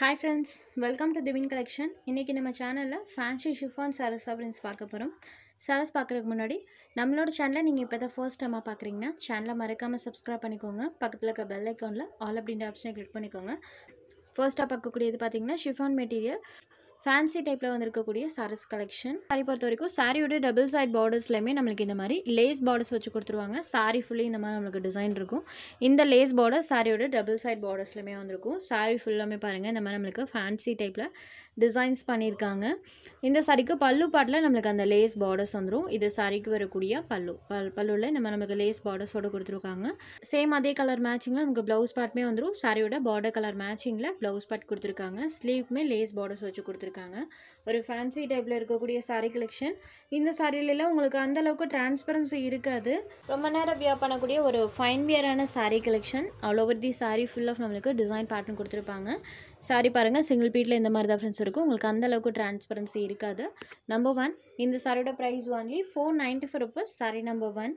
hi friends welcome to Divin collection இன்றைக்கி நம்ம சேனலில் ஃபேன்சி ஷிஃபான் சாரஸ் அப்படின்னு பார்க்க போகிறோம் சாரஸ் பார்க்குறதுக்கு முன்னாடி நம்மளோட சேனலை நீங்கள் இப்போ தான் ஃபர்ஸ்ட் டைமாக பார்க்குறீங்கன்னா சேனலை மறக்காமல் சப்ஸ்கிரைப் பண்ணிக்கோங்க பக்கத்தில் இருக்க பெல் ஐக்கானில் ஆல் அப்படின்ற ஆப்ஷனை கிளிக் பண்ணிக்கோங்க ஃபர்ஸ்ட்டாக பார்க்கக்கூடியது பார்த்தீங்கன்னா ஷிஃபான் மெட்டீரியல் ஃபேன்சி டைப்பில் வந்திருக்கக்கூடிய சாரீஸ் கலெக்ஷன் சாரி பொறுத்த வரைக்கும் சாரியோட டபுள் சைட் பார்டர்ஸ்லையுமே நம்மளுக்கு இந்த மாதிரி லேஸ் பார்டர்ஸ் வச்சு கொடுத்துருவாங்க சாரி ஃபுல்லி இந்த மாதிரி நம்மளுக்கு டிசைன் இருக்கும் இந்த லேஸ் பார்டர் சாரியோட டபுள் சைட் பார்டர்ஸ்லையுமே வந்திருக்கும் சாரி ஃபுல்லாமே பாருங்கள் இந்த மாதிரி நம்மளுக்கு ஃபேன்சி டைப்பில் டிசைன்ஸ் பண்ணியிருக்காங்க இந்த சாரீக்கு பல்லு பாட்டில் நம்மளுக்கு அந்த லேஸ் பார்டர்ஸ் வந்துடும் இது சாரீக்கு வரக்கூடிய பல்லு பல் பல்லுவில் இந்த மாதிரி நமக்கு லேஸ் பார்டர்ஸோடு கொடுத்துருக்காங்க சேம் அதே கலர் மேட்சிங்கில் நமக்கு ப்ளவுஸ் பாட்டுமே வந்துடும் சாரியோட பார்டர் கலர் மேட்சிங்கில் ப்ளவுஸ் பாட் கொடுத்துருக்காங்க ஸ்லீவ்க்குமே லேஸ் பார்டர்ஸ் வச்சு கொடுத்துருக்காங்க ஒரு ஃபேன்சி டைப்பில் இருக்கக்கூடிய சாரீ கலெக்ஷன் இந்த சாரிலெலாம் உங்களுக்கு அந்தளவுக்கு டிரான்ஸ்பரன்சி இருக்காது ரொம்ப நேரம் வியா பண்ணக்கூடிய ஒரு ஃபைன் வியரான sari collection all over the sari full of நம்மளுக்கு டிசைன் பேட்டர்ன் கொடுத்துருப்பாங்க சாரி பாருங்கள் சிங்கிள் பீட்டில் இந்த மாதிரி தான் ஃப்ரெண்ட்ஸ் இருக்கும் உங்களுக்கு அந்தளவுக்கு டிரான்ஸ்பரன்சி இருக்காது நம்பர் ஒன் இந்த சாரியோட price only four ninety four rupees sari number one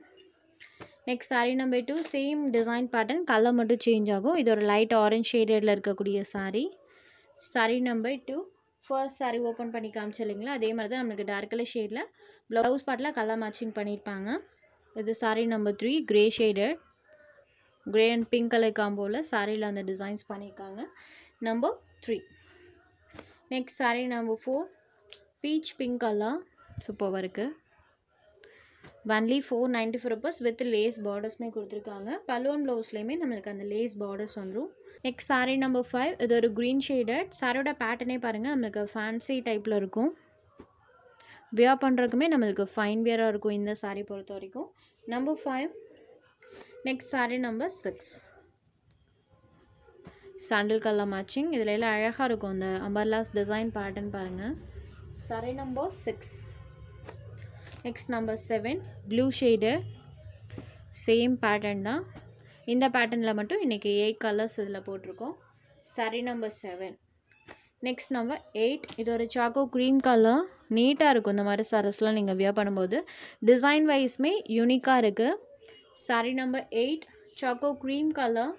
next sari number two same design pattern colour மட்டும் சேஞ்ச் ஆகும் இது ஒரு லைட் ஆரஞ்ச் ஷேடடில் இருக்கக்கூடிய sari sari number two first sari open பண்ணி காமிச்சில்லைங்களா அதே மாதிரி தான் நம்மளுக்கு டார்க் கலர் ஷேடில் ப்ளவுஸ் பாட்டில் கலர் மேட்சிங் பண்ணியிருப்பாங்க இது sari number three grey shaded grey and pink colour காம்போவில் சாரியில் அந்த டிசைன்ஸ் பண்ணியிருக்காங்க number three next sari number four peach pink colour சூப்பராக இருக்குது only four ninety four rupees with lace பார்டர்ஸ்மே கொடுத்துருக்காங்க பலூன் ப்ளவுஸ்லேயுமே நம்மளுக்கு அந்த லேஸ் பார்டர்ஸ் வந்துடும் நெக்ஸ்ட் சாரீ நம்பர் ஃபைவ் இது ஒரு க்ரீன் ஷேடட் சாரோட பேட்டர்னே பாருங்கள் நம்மளுக்கு ஃபேன்சி டைப்பில் இருக்கும் வியா பண்ணுறதுக்குமே நம்மளுக்கு ஃபைன் வியராக இருக்கும் இந்த சாரீ பொறுத்த வரைக்கும் number five next sari number six sandal colour matching இதில் எல்லாம் அழகாக இருக்கும் இந்த அம்பர்லாஸ் டிசைன் பேட்டர்ன் பாருங்கள் sari number six next number seven blue shade same pattern தான் இந்த பேட்டர்னில் மட்டும் இன்றைக்கி எயிட் கலர்ஸ் இதில் போட்டிருக்கோம் sari number seven next number eight இது ஒரு சாக்கோ க்ரீம் கலர் நீட்டாக இருக்கும் இந்த மாதிரி சரஸ்லாம் நீங்கள் வியர் பண்ணும்போது டிசைன் வைஸ்மே யூனிக்காக இருக்குது sari number eight choco cream colour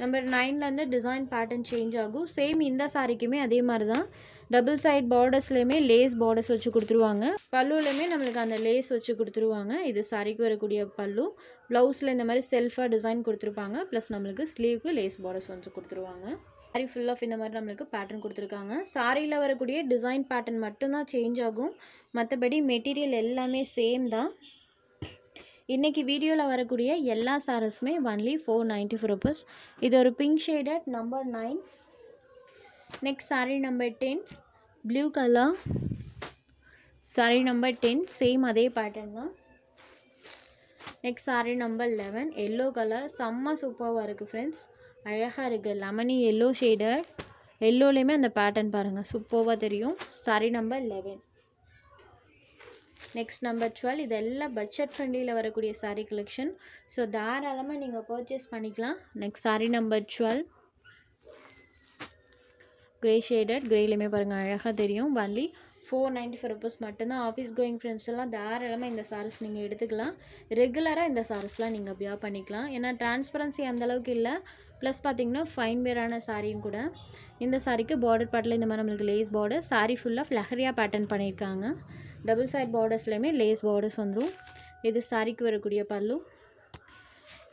number நைன்லேருந்து டிசைன் பேட்டர்ன் சேஞ்ச் ஆகும் சேம் இந்த சாரிக்குமே அதே மாதிரி தான் டபுள் சைட் பார்டர்ஸ்லேயுமே லேஸ் பார்டர்ஸ் வச்சு கொடுத்துருவாங்க பல்லுலேயுமே நம்மளுக்கு அந்த லேஸ் வச்சு கொடுத்துருவாங்க இது சாரிக்கு வரக்கூடிய பல்லு ப்ளவுஸில் இந்த மாதிரி செல்ஃபாக டிசைன் கொடுத்துருப்பாங்க ப்ளஸ் நம்மளுக்கு ஸ்லீவுக்கு லேஸ் பார்டர்ஸ் வந்து கொடுத்துருவாங்க சாரி ஃபுல் ஆஃப் இந்த மாதிரி நம்மளுக்கு பேட்டர்ன் கொடுத்துருக்காங்க சாரியில் வரக்கூடிய டிசைன் பேட்டர்ன் மட்டும்தான் சேஞ்ச் ஆகும் மற்றபடி மெட்டீரியல் எல்லாமே சேம் தான் இன்றைக்கி வீடியோவில் வரக்கூடிய எல்லா சாரஸுமே only four ninety four rupees இது ஒரு pink shaded number nine next sari number ten blue colour sari number ten same அதே பேட்டர்ன் தான் next sari number eleven yellow colour செம்ம சூப்பராக இருக்குது ஃப்ரெண்ட்ஸ் அழகாக இருக்குது லெமனி எல்லோ ஷேடட் எல்லோலேயுமே அந்த பேட்டர்ன் பாருங்கள் சூப்பராக தெரியும் sari number eleven next number twelve இதெல்லாம் பட்ஜெட் ஃப்ரெண்ட்லியில் வரக்கூடிய சாரீ கலெக்ஷன் ஸோ தாராளமாக நீங்கள் பர்ச்சேஸ் பண்ணிக்கலாம் next sari number twelve grey shaded க்ரேலையுமே பாருங்கள் அழகாக தெரியும் only four ninety five rupees மட்டும்தான் ஆஃபீஸ் கோயிங் ஃப்ரெண்ட்ஸ் எல்லாம் தாராளமாக இந்த சாரீஸ் நீங்கள் எடுத்துக்கலாம் ரெகுலராக இந்த சாரீஸ்லாம் நீங்கள் பியா பண்ணிக்கலாம் ஏன்னா டிரான்ஸ்பரன்சி அந்தளவுக்கு இல்லை ப்ளஸ் பார்த்திங்கன்னா ஃபைன் வேரான சாரியும் கூட இந்த சாரிக்கு பார்டர் பாட்டில் இந்த மாதிரி நம்மளுக்கு லேஸ் பார்டர் சாரி ஃபுல்லாக ஃப்ளஹரியா பேட்டர்ன் பண்ணியிருக்காங்க டபுள் சைட் பார்டர்ஸ்லேயுமே லேஸ் பார்டர்ஸ் வந்துடும் இது சாரிக்கு வரக்கூடிய பல்லு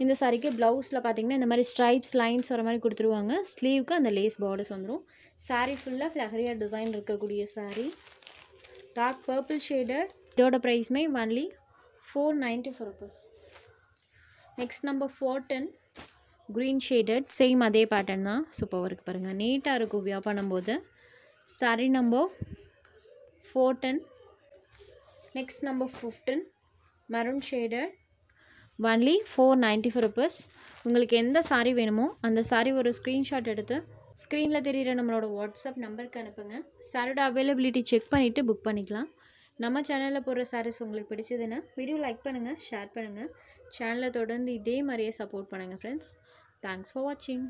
இந்த சாரிக்கு ப்ளவுஸில் பார்த்தீங்கன்னா இந்த மாதிரி ஸ்ட்ரைப்ஸ் லைன்ஸ் வர மாதிரி கொடுத்துருவாங்க ஸ்லீவுக்கு அந்த லேஸ் பார்டர்ஸ் வந்துடும் சாரீ ஃபுல்லாக ஃப்ளஹரியா டிசைன் இருக்கக்கூடிய சாரீ டார்க் பர்பிள் ஷேடட் இதோட ப்ரைஸ்மே only four ninety four rupees next number fourteen green shaded same அதே பேட்டர்ன் தான் சூப்பர் இருக்குது பாருங்கள் நீட்டாக இருக்கும் வியாபாரம் பண்ணும்போது sari number fourteen next number 15 maroon shade only four ninety four rupees உங்களுக்கு எந்த சாரீ வேணுமோ அந்த சாரீ ஒரு ஸ்க்ரீன்ஷாட் எடுத்து ஸ்க்ரீனில் தெரிகிற நம்மளோட வாட்ஸ்அப் நம்பருக்கு அனுப்புங்க சாரோட அவைலபிலிட்டி செக் பண்ணிவிட்டு புக் பண்ணிக்கலாம் நம்ம சேனலில் போடுற சாரீஸ் உங்களுக்கு பிடிச்சதுன்னா வீடியோ லைக் பண்ணுங்கள் ஷேர் பண்ணுங்கள் சேனலை தொடர்ந்து இதே மாதிரியே சப்போர்ட் பண்ணுங்கள் ஃப்ரெண்ட்ஸ் தேங்க்ஸ் ஃபார் வாட்சிங்